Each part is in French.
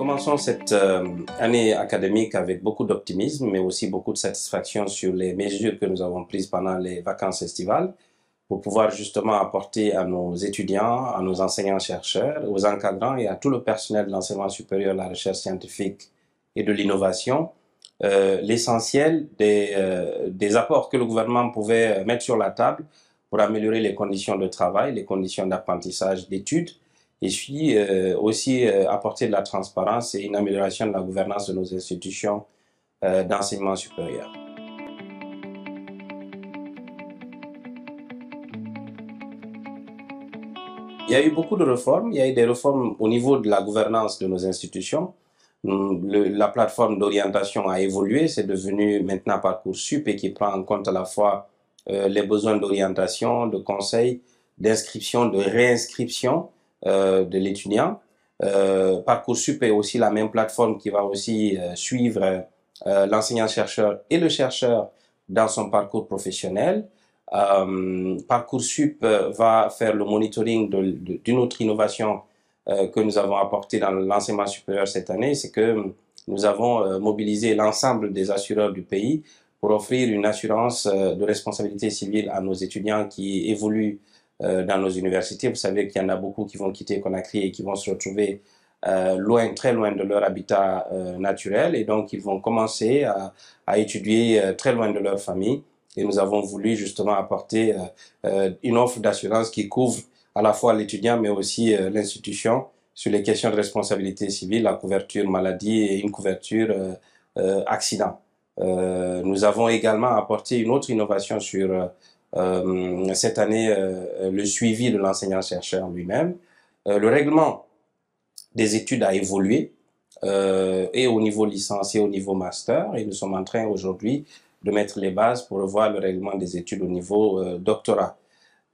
Commençons cette euh, année académique avec beaucoup d'optimisme, mais aussi beaucoup de satisfaction sur les mesures que nous avons prises pendant les vacances estivales pour pouvoir justement apporter à nos étudiants, à nos enseignants-chercheurs, aux encadrants et à tout le personnel de l'enseignement supérieur, de la recherche scientifique et de l'innovation euh, l'essentiel des, euh, des apports que le gouvernement pouvait mettre sur la table pour améliorer les conditions de travail, les conditions d'apprentissage, d'études et puis euh, aussi euh, apporter de la transparence et une amélioration de la gouvernance de nos institutions euh, d'enseignement supérieur. Il y a eu beaucoup de réformes. Il y a eu des réformes au niveau de la gouvernance de nos institutions. Hum, la plateforme d'orientation a évolué. C'est devenu maintenant Parcoursup et qui prend en compte à la fois les besoins d'orientation, de conseil, d'inscription, de réinscription euh, de l'étudiant. Euh, Parcoursup est aussi la même plateforme qui va aussi euh, suivre l'enseignant-chercheur et le chercheur dans son parcours professionnel. Parcoursup va faire le monitoring d'une autre innovation que nous avons apportée dans l'enseignement supérieur cette année, c'est que nous avons mobilisé l'ensemble des assureurs du pays pour offrir une assurance de responsabilité civile à nos étudiants qui évoluent euh, dans nos universités. Vous savez qu'il y en a beaucoup qui vont quitter Conakry et qui vont se retrouver euh, loin, très loin de leur habitat euh, naturel. Et donc, ils vont commencer à, étudier très loin de leur famille. Et nous avons voulu justement apporter une offre d'assurance qui couvre à la fois l'étudiant, mais aussi l'institution sur les questions de responsabilité civile, la couverture maladie et une couverture accident. nous avons également apporté une autre innovation sur euh, cette année euh, le suivi de l'enseignant-chercheur lui-même. Euh, le règlement des études a évolué, et au niveau licence et au niveau master, et nous sommes en train aujourd'hui de mettre les bases pour revoir le règlement des études au niveau doctorat.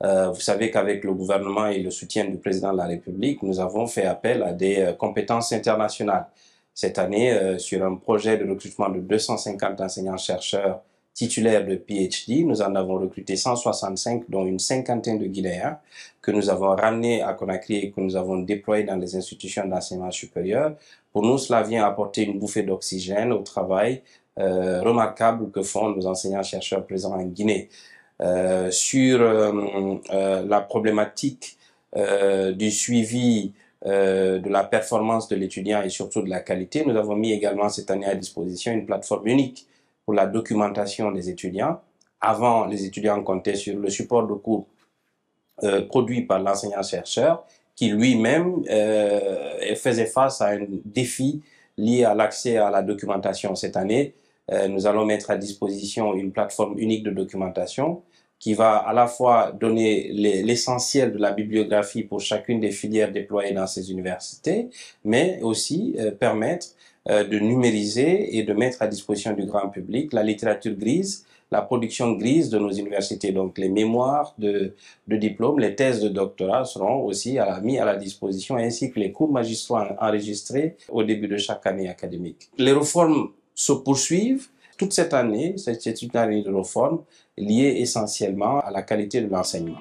vous savez qu'avec le gouvernement et le soutien du président de la République, nous avons fait appel à des compétences internationales. Cette année, sur un projet de recrutement de 250 enseignants-chercheurs titulaires de PhD, nous en avons recruté 165, dont une cinquantaine de Guinéens, que nous avons ramenés à Conakry et que nous avons déployés dans les institutions d'enseignement supérieur. Pour nous, cela vient apporter une bouffée d'oxygène au travail euh, remarquable que font nos enseignants-chercheurs présents en Guinée. Euh, sur euh, la problématique du suivi de la performance de l'étudiant et surtout de la qualité. Nous avons mis également cette année à disposition une plateforme unique pour la documentation des étudiants. Avant, les étudiants comptaient sur le support de cours euh, produit par l'enseignant-chercheur qui lui-même euh, faisait face à un défi lié à l'accès à la documentation cette année. Euh, nous allons mettre à disposition une plateforme unique de documentation qui va à la fois donner l'essentiel de la bibliographie pour chacune des filières déployées dans ces universités, mais aussi permettre euh, de numériser et de mettre à disposition du grand public la littérature grise, la production grise de nos universités. Donc les mémoires de, de les thèses de doctorat seront aussi à mis à la disposition, ainsi que les cours magistraux enregistrés au début de chaque année académique. Les réformes se poursuivent. Toute cette année, c'est une année de réformes liée essentiellement à la qualité de l'enseignement.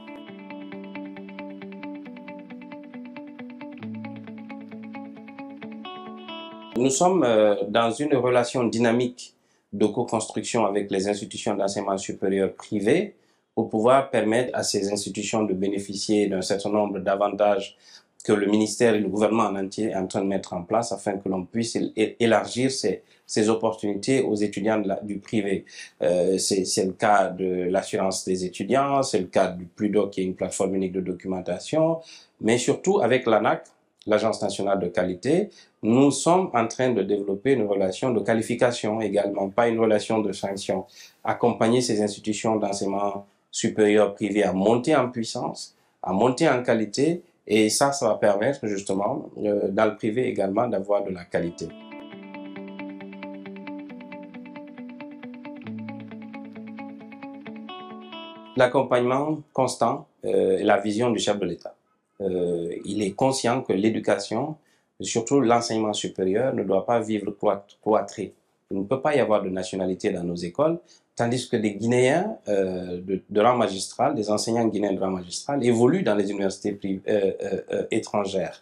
Nous sommes euh, dans une relation dynamique de co-construction avec les institutions d'enseignement supérieur privé pour pouvoir permettre à ces institutions de bénéficier d'un certain nombre d'avantages que le ministère et le gouvernement en entier est en train de mettre en place afin que l'on puisse élargir ces, ces, opportunités aux étudiants du privé. Euh, c'est le cas de l'assurance des étudiants, c'est le cas du PLUDO qui est une plateforme unique de documentation, mais surtout avec l'ANAC, l'Agence nationale de qualité, nous sommes en train de développer une relation de qualification également, pas une relation de sanction. Accompagner ces institutions d'enseignement supérieur privé à monter en puissance, à monter en qualité, et ça, ça va permettre justement, euh, dans le privé également, d'avoir de la qualité. L'accompagnement constant euh, et la vision du chef de l'État. Euh, il est conscient que l'éducation, surtout l'enseignement supérieur, ne doit pas vivre cloîtré. Il ne peut pas y avoir de nationalité dans nos écoles, tandis que des Guinéens euh, de, rang magistral, des enseignants guinéens de rang magistral, évoluent dans les universités euh, étrangères.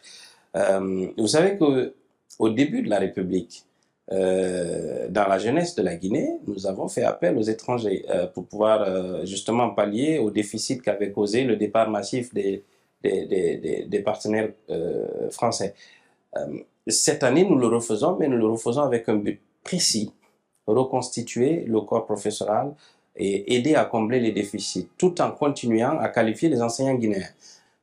vous savez que au début de la République, dans la jeunesse de la Guinée, nous avons fait appel aux étrangers pour pouvoir justement pallier au déficit qu'avait causé le départ massif des, des, partenaires euh, français. Euh, cette année, nous le refaisons, mais nous le refaisons avec un but précis, reconstituer le corps professoral et aider à combler les déficits, tout en continuant à qualifier les enseignants guinéens.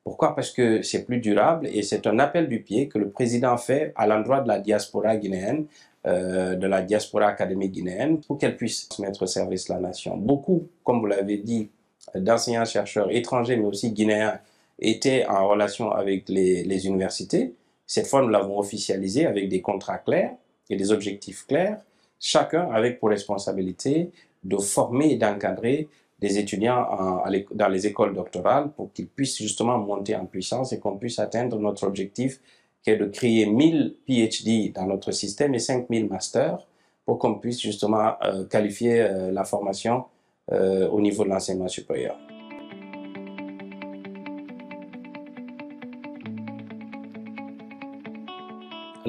Pourquoi Parce que c'est plus durable et c'est un appel du pied que le président fait à l'endroit de la diaspora guinéenne, euh, de la diaspora académique guinéenne, pour qu'elle puisse mettre au service la nation. Beaucoup, comme vous l'avez dit, d'enseignants-chercheurs étrangers, mais aussi guinéens, était en relation avec les, universités. Cette fois, nous l'avons officialisé avec des contrats clairs et des objectifs clairs, chacun avec pour responsabilité de former et d'encadrer des étudiants dans les écoles doctorales pour qu'ils puissent justement monter en puissance et qu'on puisse atteindre notre objectif qui est de créer 1000 PhD dans notre système et 5000 masters pour qu'on puisse justement euh, qualifier euh, la formation euh, au niveau de l'enseignement supérieur.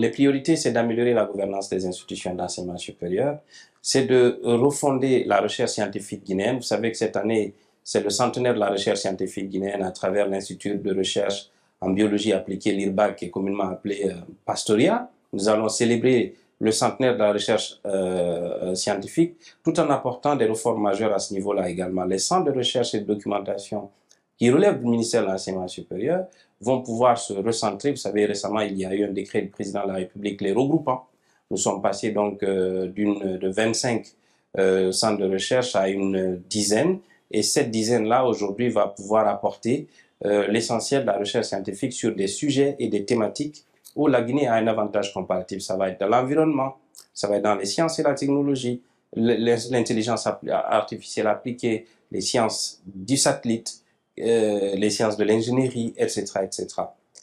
les priorités, c'est d'améliorer la gouvernance des institutions d'enseignement supérieur, c'est de refonder la recherche scientifique guinéenne. Vous savez que cette année, c'est le centenaire de la recherche scientifique guinéenne à travers l'Institut de recherche en biologie appliquée, l'IRBAC, qui est communément appelé euh, Pastoria. Nous allons célébrer le centenaire de la recherche euh, euh, scientifique, tout en apportant des réformes majeures à ce niveau-là également. Les centres de recherche et de documentation qui relèvent du ministère de l'enseignement supérieur vont pouvoir se recentrer. Vous savez, récemment, il y a eu un décret du président de la République les regroupant. Hein. Nous sommes passés donc euh, d'une de 25 euh, centres de recherche à une dizaine. Et cette dizaine-là, aujourd'hui, va pouvoir apporter euh, l'essentiel de la recherche scientifique sur des sujets et des thématiques où la Guinée a un avantage comparatif. Ça va être dans l'environnement, ça va être dans les sciences et la technologie, l'intelligence artificielle appliquée, les sciences du satellite, euh, les sciences de l'ingénierie, etc., etc.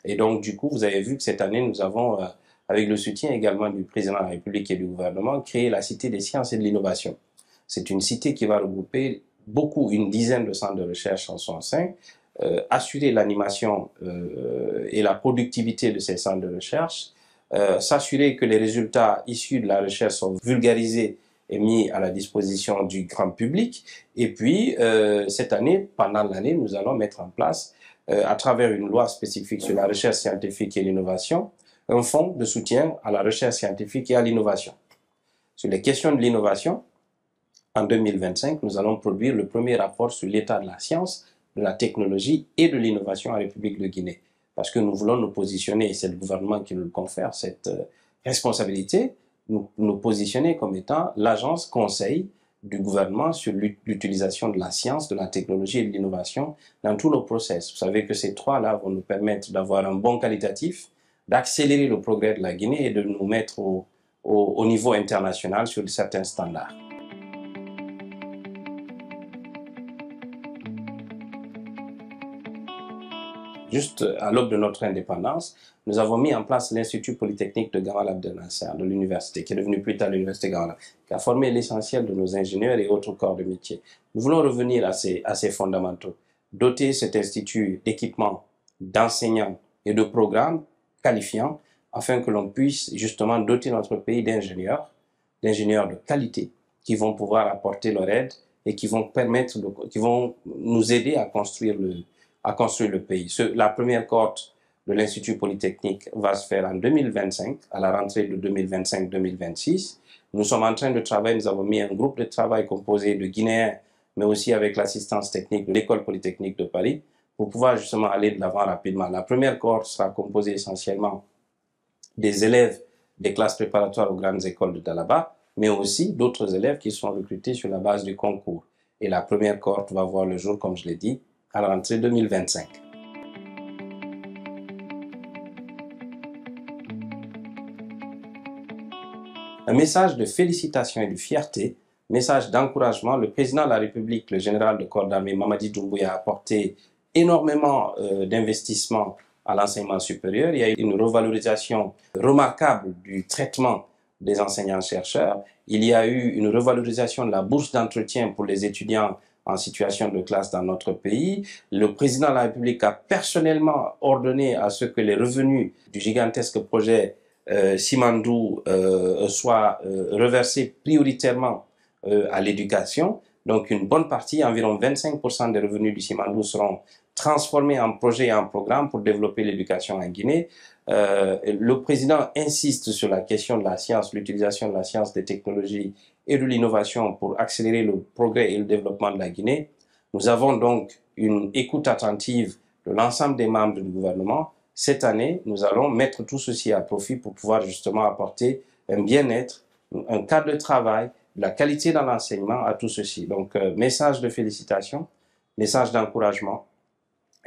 Et donc, du coup, vous avez vu que cette année, nous avons, euh, avec le soutien également du président de la République et du gouvernement, créé la Cité des sciences et de l'innovation. C'est une cité qui va regrouper beaucoup, une dizaine de centres de recherche en son sein, euh, assurer l'animation et la productivité de ces centres de recherche, s'assurer que les résultats issus de la recherche sont vulgarisés est mis à la disposition du grand public. Et puis, euh, cette année, pendant l'année, nous allons mettre en place, euh, à travers une loi spécifique sur la recherche scientifique et l'innovation, un fonds de soutien à la recherche scientifique et à l'innovation. Sur les questions de l'innovation, en 2025, nous allons produire le premier rapport sur l'état de la science, de la technologie et de l'innovation en République de Guinée. Parce que nous voulons nous positionner, et c'est le gouvernement qui nous confère, cette euh, responsabilité, nous, nous positionner comme étant l'agence conseil du gouvernement sur l'utilisation de la science, de la technologie et de l'innovation dans tous nos process. Vous savez que ces trois-là vont nous permettre d'avoir un bon qualitatif, d'accélérer le progrès de la Guinée et de nous mettre au niveau international sur certains standards. juste à l'aube de notre indépendance, nous avons mis en place l'Institut Polytechnique de Gamal Abdel Nasser, de l'université, qui est devenu plus tard l'université Gamal, qui a formé l'essentiel de nos ingénieurs et autres corps de métier. Nous voulons revenir à ces, ces fondamentaux, doter cet institut d'équipements, d'enseignants et de programmes qualifiants, afin que l'on puisse justement doter notre pays d'ingénieurs, d'ingénieurs de qualité, qui vont pouvoir apporter leur aide et qui vont permettre, qui vont nous aider à construire le, à construire le pays. La première cohorte de l'Institut Polytechnique va se faire en 2025, à la rentrée de 2025-2026. Nous sommes en train de travailler, nous avons mis un groupe de travail composé de Guinéens, mais aussi avec l'assistance technique de l'École Polytechnique de Paris, pour pouvoir justement aller de l'avant rapidement. La première cohorte sera composée essentiellement des élèves des classes préparatoires aux grandes écoles de Dalaba, mais aussi d'autres élèves qui sont recrutés sur la base du concours. Et la première cohorte va voir le jour, comme je l'ai dit, à la 2025. Un message de félicitations et de fierté, message d'encouragement, le président de la République, le général de corps d'armée Mamadi Doumbouya a apporté énormément euh, d'investissements à l'enseignement supérieur. Il y a eu une revalorisation remarquable du traitement des enseignants-chercheurs. Il y a eu une revalorisation de la bourse d'entretien pour les étudiants en situation de classe dans notre pays. Le président de la République a personnellement ordonné à ce que les revenus du gigantesque projet euh, Simandou euh, soient euh, reversés prioritairement à l'éducation. Donc une bonne partie, environ 25% des revenus du Simandou seront transformés en projets et en programmes pour développer l'éducation en Guinée. Euh, le président insiste sur la question de la science, l'utilisation de la science, des technologies et de l'innovation pour accélérer le progrès et le développement de la Guinée. Nous avons donc une écoute attentive de l'ensemble des membres du gouvernement. Cette année, nous allons mettre tout ceci à profit pour pouvoir justement apporter un bien-être, un cadre de travail, la qualité dans l'enseignement à tout ceci. Donc, euh, message de félicitations, message d'encouragement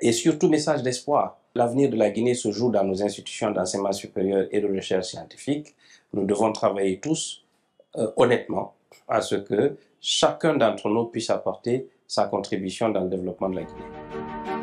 et surtout message d'espoir. L'avenir de la Guinée se joue dans nos institutions d'enseignement supérieur et de recherche scientifique. Nous devons travailler tous euh, honnêtement à ce que chacun d'entre nous puisse apporter sa contribution dans le développement de la Guinée.